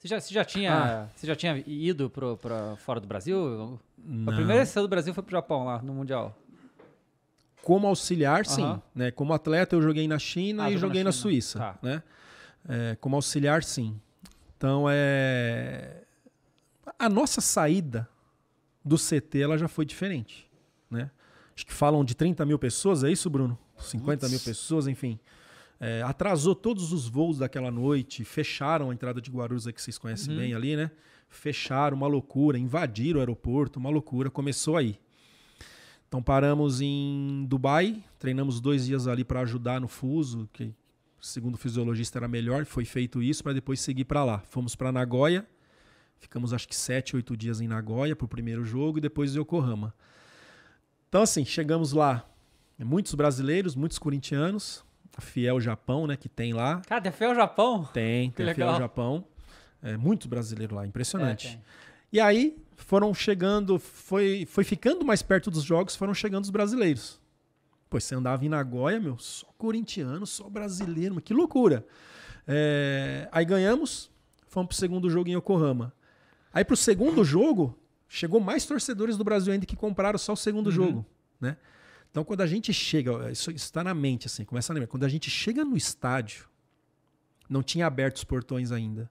Você já, você já, tinha, ah. você já tinha ido para fora do Brasil? Não. A primeira edição do Brasil foi para o Japão, lá no Mundial. Como auxiliar, sim. Né? Como atleta, eu joguei na China ah, e joguei na, China. na Suíça. Tá. Né? É, como auxiliar, sim. Então, é... a nossa saída do CT ela já foi diferente. Né? Acho que falam de 30 mil pessoas, é isso, Bruno? 50 Uts. mil pessoas, enfim. É, atrasou todos os voos daquela noite, fecharam a entrada de Guarulhos, que vocês conhecem uhum. bem ali, né? Fecharam, uma loucura, invadiram o aeroporto, uma loucura, começou aí. Então paramos em Dubai, treinamos dois dias ali para ajudar no fuso, que segundo o fisiologista era melhor, foi feito isso para depois seguir para lá. Fomos para Nagoya, ficamos acho que sete, oito dias em Nagoya para o primeiro jogo e depois Yokohama. Então assim, chegamos lá, muitos brasileiros, muitos corintianos, Fiel Japão, né? Que tem lá. Cara, tem Fiel Japão? Tem, tem Fiel Japão. É, muitos brasileiros lá, impressionante. É, e aí foram chegando, foi, foi ficando mais perto dos jogos, foram chegando os brasileiros. Pois você andava em Nagoya, meu, só corintiano, só brasileiro, mas que loucura. É, aí ganhamos, fomos pro segundo jogo em Yokohama. Aí pro segundo jogo, chegou mais torcedores do Brasil ainda que compraram só o segundo uhum. jogo, né? Então, quando a gente chega, eh, isso está na mente, assim, começa a lembrar. Quando a gente chega no estádio, não tinha aberto os portões ainda.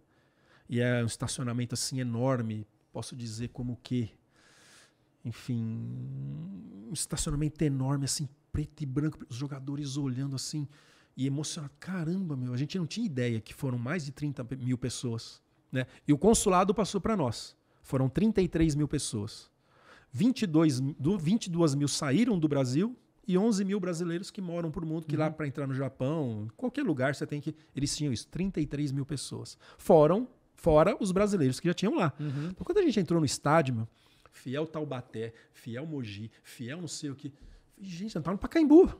E é um estacionamento assim enorme, posso dizer como que. Enfim, um estacionamento enorme, assim, preto e branco, os jogadores olhando assim e emocionado. Caramba, meu, a gente não tinha ideia que foram mais de 30 mil pessoas. Né? E o consulado passou para nós. Foram 33 mil pessoas. 22, do, 22 mil saíram do Brasil e 11 mil brasileiros que moram por mundo, que uhum. lá para entrar no Japão, qualquer lugar você tem que. Eles tinham isso, 33 mil pessoas. Foram, fora os brasileiros que já tinham lá. Uhum. Então, quando a gente entrou no estádio, fiel Taubaté, fiel Mogi, fiel não sei o que. Gente, a gente tá no Pacaembu.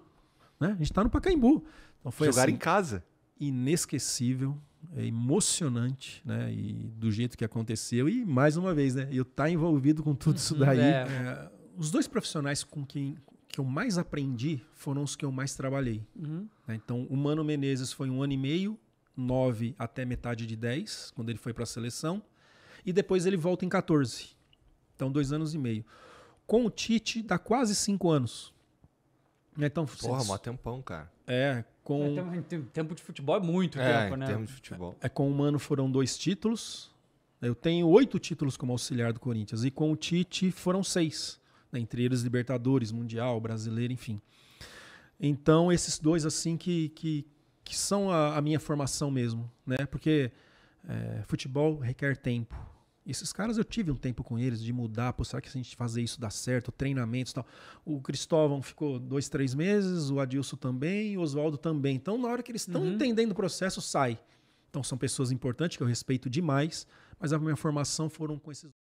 Né? A gente tá no Pacaembu. Então, foi Jogaram assim, em casa. Inesquecível é emocionante, né? E do jeito que aconteceu. E mais uma vez, né? Eu estar tá envolvido com tudo isso uhum. daí. É. é. os dois profissionais com quem que eu mais aprendi foram os que eu mais trabalhei. Uhum. Né, então, o Mano Menezes foi um ano e meio, nove até metade de dez, quando ele foi para a seleção. E depois ele volta em 14. Então, dois anos e meio. Com o Tite, dá quase cinco anos. Então, Porra, mó tempão, cara. É, com. É, tempo de futebol é muito é, tempo, né? Tempo de futebol. É, é, com o Mano foram dois títulos. Eu tenho oito títulos como auxiliar do Corinthians. E com o Tite foram seis. Né? Entre eles, Libertadores, Mundial, Brasileiro, enfim. Então, esses dois, assim, que, que, que são a, a minha formação mesmo, né? Porque é, futebol requer tempo esses caras, eu tive um tempo com eles de mudar, pô, será que se a gente fazer isso dá certo? Treinamentos e tal. O Cristóvão ficou dois, três meses, o Adilson também, o Oswaldo também. Então, na hora que eles estão uhum. entendendo o processo, sai. Então, são pessoas importantes que eu respeito demais, mas a minha formação foram com esses